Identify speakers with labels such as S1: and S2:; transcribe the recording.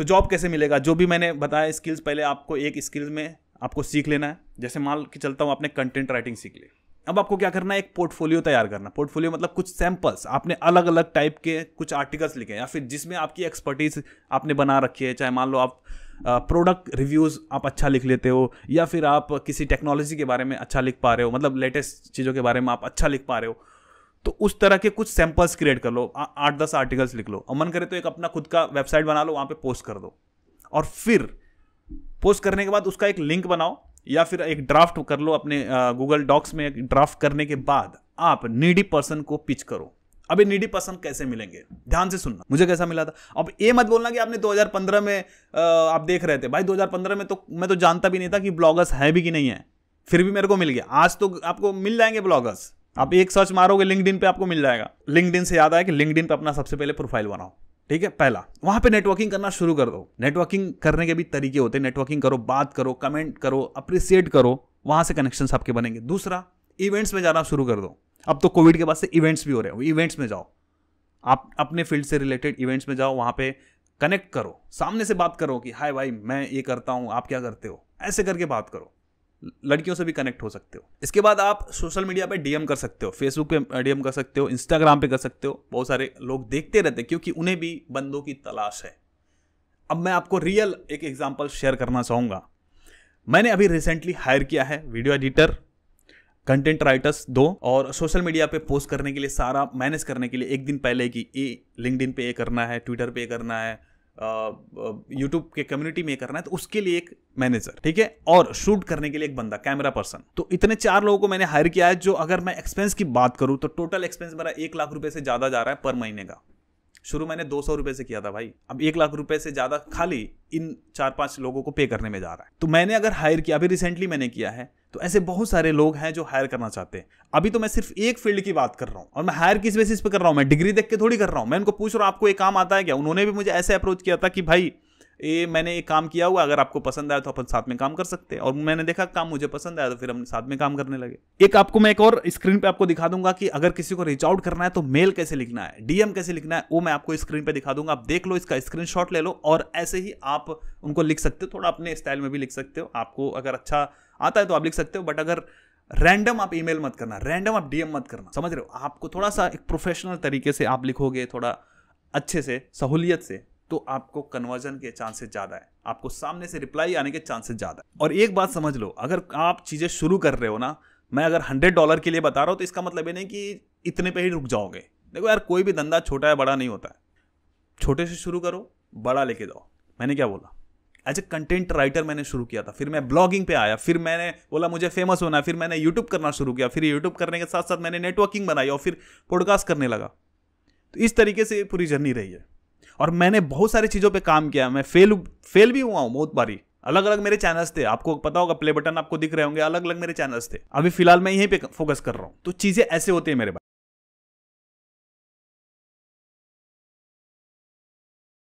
S1: तो जॉब कैसे मिलेगा जो भी मैंने बताया स्किल्स पहले आपको एक स्किल में आपको सीख लेना है जैसे मान के चलता हूँ आपने कंटेंट राइटिंग सीख ली अब आपको क्या करना है एक पोर्टफोलियो तैयार करना पोर्टफोलियो मतलब कुछ सैंपल्स आपने अलग अलग टाइप के कुछ आर्टिकल्स लिखे या फिर जिसमें आपकी एक्सपर्टीज आपने बना रखी है चाहे मान लो आप प्रोडक्ट रिव्यूज़ आप अच्छा लिख लेते हो या फिर आप किसी टेक्नोलॉजी के बारे में अच्छा लिख पा रहे हो मतलब लेटेस्ट चीज़ों के बारे में आप अच्छा लिख पा रहे हो तो उस तरह के कुछ सैंपल्स क्रिएट कर लो आठ दस आर्टिकल्स लिख लो और मन करे तो एक अपना खुद का वेबसाइट बना लो वहाँ पे पोस्ट कर दो और फिर पोस्ट करने के बाद उसका एक लिंक बनाओ या फिर एक ड्राफ्ट कर लो अपने गूगल डॉक्स में एक ड्राफ्ट करने के बाद आप नीडी पर्सन को पिच करो अभी नीडी पर्सन कैसे मिलेंगे ध्यान से सुनना मुझे कैसा मिला था अब ये मत बोलना कि आपने 2015 में आप देख रहे थे भाई 2015 में तो मैं तो जानता भी नहीं था कि ब्लॉगर्स है भी कि नहीं है फिर भी मेरे को मिल गया आज तो आपको मिल जाएंगे ब्लॉगर्स आप एक सर्च मारोगे लिंकड पे आपको मिल जाएगा लिंकड से याद आया कि लिंकड पे अपना सबसे पहले प्रोफाइल बनाओ ठीक है पहला वहां पे नेटवर्किंग करना शुरू कर दो नेटवर्किंग करने के भी तरीके होते हैं नेटवर्किंग करो बात करो कमेंट करो अप्रिसिएट करो वहां से कनेक्शन आपके बनेंगे दूसरा इवेंट्स में जाना शुरू कर दो अब तो कोविड के बाद से इवेंट्स भी हो रहे हैं इवेंट्स में जाओ आप अपने फील्ड से रिलेटेड इवेंट्स में जाओ वहां पे कनेक्ट करो सामने से बात करो कि हाय भाई मैं ये करता हूँ आप क्या करते हो ऐसे करके बात करो लड़कियों से भी कनेक्ट हो सकते हो इसके बाद आप सोशल मीडिया पे डीएम कर सकते हो फेसबुक पे डीएम uh, कर सकते हो इंस्टाग्राम पे कर सकते हो बहुत सारे लोग देखते रहते हैं क्योंकि उन्हें भी बंदों की तलाश है अब मैं आपको रियल एक एग्जाम्पल शेयर करना चाहूँगा मैंने अभी रिसेंटली हायर किया है वीडियो एडिटर कंटेंट राइटर्स दो और सोशल मीडिया पे पोस्ट करने के लिए सारा मैनेज करने के लिए एक दिन पहले कि ये लिंकड पे ये करना है ट्विटर पे ये करना है यूट्यूब uh, uh, के कम्युनिटी में करना है तो उसके लिए एक मैनेजर ठीक है और शूट करने के लिए एक बंदा कैमरा पर्सन तो इतने चार लोगों को मैंने हायर किया है जो अगर मैं एक्सपेंस की बात करूं तो टोटल एक्सपेंस मेरा एक लाख रुपए से ज्यादा जा रहा है पर महीने का शुरू मैंने दो सौ रुपए से किया था भाई अब एक लाख रुपए से ज़्यादा खाली इन चार पांच लोगों को पे करने में जा रहा है तो मैंने अगर हायर किया अभी रिसेंटली मैंने किया है तो ऐसे बहुत सारे लोग हैं जो हायर करना चाहते हैं अभी तो मैं सिर्फ एक फील्ड की बात कर रहा हूं और मैं हायर किस बेसिस पे कर रहा हूं मैं डिग्री देख के थोड़ी कर रहा हूं मैं उनको पूछ रहा हूं आपको एक काम आता है क्या उन्होंने भी मुझे ऐसे अप्रोच किया था कि भाई ये मैंने एक काम किया हुआ अगर आपको पसंद आया तो अपन साथ में काम कर सकते हैं और मैंने देखा काम मुझे पसंद आया तो फिर हम साथ में काम करने लगे एक आपको मैं एक और स्क्रीन पे आपको दिखा दूंगा कि अगर किसी को रीच आउट करना है तो मेल कैसे लिखना है डीएम कैसे लिखना है वो मैं आपको स्क्रीन पे दिखा दूंगा आप देख लो इसका स्क्रीन ले लो और ऐसे ही आप उनको लिख सकते हो थोड़ा अपने स्टाइल में भी लिख सकते हो आपको अगर अच्छा आता है तो आप लिख सकते हो बट अगर रैंडम आप ईमेल मत करना रैंडम आप डीएम मत करना समझ रहे हो आपको थोड़ा सा एक प्रोफेशनल तरीके से आप लिखोगे थोड़ा अच्छे से सहूलियत से तो आपको कन्वर्जन के चांसेस ज़्यादा है आपको सामने से रिप्लाई आने के चांसेस ज़्यादा है और एक बात समझ लो अगर आप चीज़ें शुरू कर रहे हो ना मैं अगर हंड्रेड डॉलर के लिए बता रहा हूँ तो इसका मतलब ये नहीं कि इतने पे ही रुक जाओगे देखो यार कोई भी धंधा छोटा या बड़ा नहीं होता है छोटे से शुरू करो बड़ा लेके जाओ मैंने क्या बोला एज ए कंटेंट राइटर मैंने शुरू किया था फिर मैं ब्लॉगिंग पे आया फिर मैंने बोला मुझे फेमस होना फिर मैंने यूट्यूब करना शुरू किया फिर यूट्यूब करने के साथ साथ मैंने नेटवर्किंग बनाई और फिर पॉडकास्ट करने लगा तो इस तरीके से पूरी जर्नी रही है और मैंने बहुत सारी चीज़ों पे काम किया मैं फेल फेल भी हुआ हूँ बहुत बारी अलग अलग मेरे चैनल्स थे आपको पता होगा प्ले बटन आपको दिख रहे होंगे अलग अलग मेरे चैनल्स थे अभी फिलहाल मैं यहीं पे फोकस कर रहा हूँ तो चीज़ें ऐसे होती है मेरे